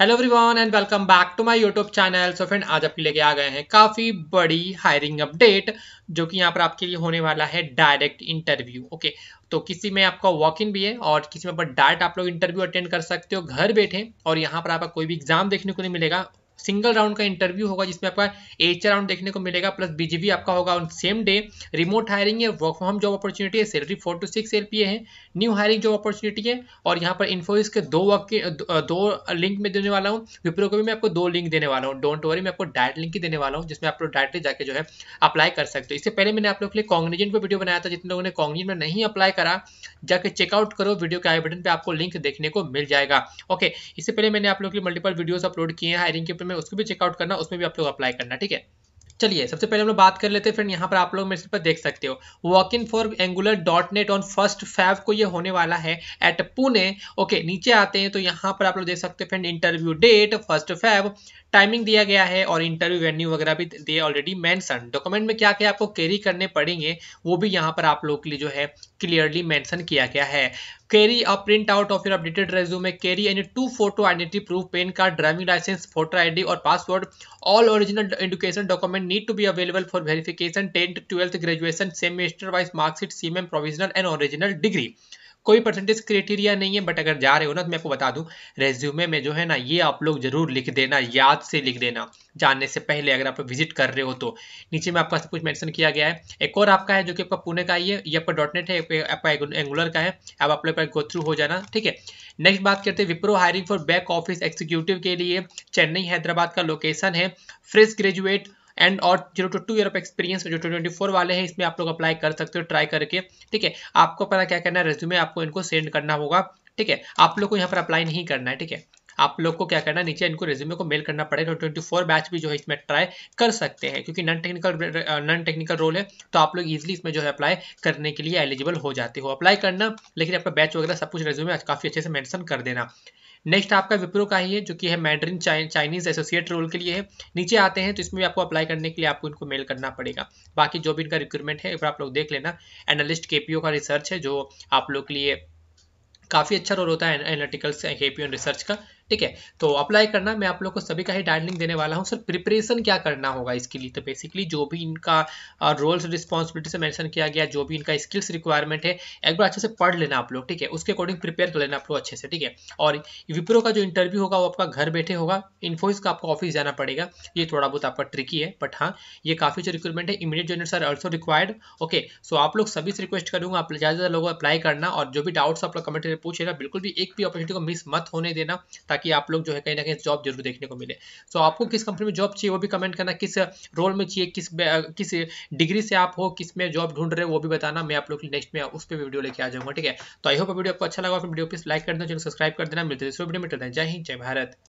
hello everyone and welcome back to my YouTube channel so friend आज आपके लेके आ गए हैं काफ़ी बड़ी हायरिंग अपडेट जो कि यहाँ पर आपके लिए होने वाला है डायरेक्ट इंटरव्यू ओके तो किसी में आपका वॉक इन भी है और किसी में आप डायरेक्ट आप लोग इंटरव्यू अटेंड कर सकते हो घर बैठे और यहाँ पर आपका कोई भी एग्जाम देखने को नहीं मिलेगा सिंगल राउंड का इंटरव्यू होगा जिसमें आपका एच राउंड देखने को मिलेगा प्लस बीजीवी आपका होगा on same day remote hiring है वर्क फ्रॉम जॉब अपॉर्चुनिटी है salary four to six L है न्यू हायरिंग जॉब अपॉर्चुनिटी है और यहाँ पर इन्फोसिस के दो वर्क के दो लिंक में देने वाला हूँ विप्रो को भी मैं आपको दो लिंक देने वाला हूँ डोंट वरी मैं आपको डायरेक्ट लिंक ही देने वाला हूँ जिसमें आप लोग डायरेक्टली जाकर जो है अप्लाई कर सकते हो इससे पहले मैंने आप लोग के लिए कॉग्निजेंट पर वीडियो बनाया था जितने लोगों ने कॉग्निजेंट में नहीं अप्लाई करा जाकर चेकआउट करो वीडियो के आई बटन पर आपको लिंक देखने को मिल जाएगा ओके इससे पहले मैंने आप लोग के लिए मल्टीपल वीडियोज अपलोड किए हैं हायरिंग के ऊपर में उसको भी चेकआउट करना उसमें भी आप लोग अप्लाई करना ठीक है चलिए सबसे पहले हम लोग बात कर लेते हैं फ्रेंड यहाँ पर आप लोग मेरे पर देख सकते हो walk in for Angular dot net on first Feb को ये होने वाला है एट पुणे ओके नीचे आते हैं तो यहाँ पर आप लोग देख सकते हैं friend interview date first Feb timing दिया गया है और इंटरव्यू वेन्यू वगैरह भी दे ऑलरेडी मेंशन डॉक्यूमेंट में क्या क्या आपको कैरी करने पड़ेंगे वो भी यहाँ पर आप लोग के लिए जो है क्लियरली मेंशन किया गया है carry a print out of your updated resume carry any two photo identity proof PAN card driving licence photo ID और password all original education document need to be available for verification tenth twelfth graduation semester wise marksheet सीमेम provisional and original degree कोई percentage criteria नहीं है but अगर जा रहे हो ना तो मैं आपको बता दूं रेज्यूमे में जो है ना ये आप लोग जरूर लिख देना याद से लिख देना जानने से पहले अगर आप विजिट कर रहे हो तो नीचे में आपका सब कुछ मेंशन किया गया है एक और आपका है जो कि आपका पुणे का ही है ये आपका डॉटनेट है आपका एंगुलर का है अब आप लोग गो थ्रू हो जाना ठीक है नेक्स्ट बात करते हैं Wipro hiring for back office executive के लिए चेन्नई हैदराबाद का लोकेशन है फ्रेश ग्रेजुएट एंड और zero to two year of experience जो ट्वेंटी फोर वाले हैं इसमें आप लोग अप्लाई कर सकते हो ट्राई करके ठीक है आपको पता क्या करना है रेज्यूमे आपको इनको सेंड करना होगा ठीक है आप लोग को यहाँ पर अप्लाई नहीं करना है ठीक है आप लोग को क्या करना नीचे इनको रिज्यूमे को मेल करना पड़ेगा ट्वेंटी फोर बैच भी जो है इसमें ट्राई कर सकते हैं क्योंकि non technical non technical role है तो आप लोग इजिली इसमें जो है अप्लाई करने के लिए एलिजिबल हो जाते हो अप्लाई करना लेकिन आपका बैच वगैरह सब कुछ रिज्यूमे काफ़ी अच्छे से मैंशन कर देना नेक्स्ट आपका विप्रो का ही है जो कि है मैड्रिन चाइनीज एसोसिएट रोल के लिए है नीचे आते हैं तो इसमें भी आपको अप्लाई करने के लिए आपको इनको मेल करना पड़ेगा बाकी जो भी इनका रिक्रूटमेंट है आप लोग देख लेना एनालिस्ट केपीओ का रिसर्च है जो आप लोग के लिए काफ़ी अच्छा रोल होता है एनालिटिकल्स केपीओ रिसर्च का ठीक है तो अप्लाई करना मैं आप लोग को सभी का ही डायरेक्ट लिंक देने वाला हूँ सर प्रिपरेशन क्या करना होगा इसके लिए तो बेसिकली जो भी इनका रोल्स रिस्पॉन्सिबिलिटी से मैंशन किया गया जो भी इनका स्किल्स रिक्वायरमेंट है एक बार अच्छे से पढ़ लेना आप लोग ठीक है उसके अकॉर्डिंग प्रिपेयर कर लेना आप लोग अच्छे से ठीक है और विप्रो का जो इंटरव्यू होगा वो आपका घर बैठे होगा इन्फोइस का आपको ऑफिस जाना पड़ेगा ये थोड़ा बहुत आपका ट्रिकी है बट हाँ ये काफ़ी जो रिक्वायरमेंट है immediate joiners are also required okay so आप लोग सभी से रिक्वेस्ट करूंगा आप ज़्यादा ज़्यादा को अप्लाई करना और जो भी डाउट्स आप लोग कमेंट में पूछेगा बिल्कुल भी एक भी अपॉर्चुनिटी को मिस मत होने देना ताकि ताकि आप लोग जो है कहीं ना कहीं जॉब जरूर देखने को मिले सो so, आपको किस कंपनी में जॉब चाहिए वो भी कमेंट करना किस रोल में चाहिए किस किस डिग्री से आप हो किस में जॉब ढूंढ रहे हो वो भी बताना मैं आप लोग नेक्स्ट में उस पर वीडियो लेके आ जाऊँगा ठीक है तो आई होप वीडियो आपको अच्छा लगा वीडियो प्लीज लाइक कर देना चैनल सब्सक्राइब कर देना मिलते हैं जय हिंद जय भारत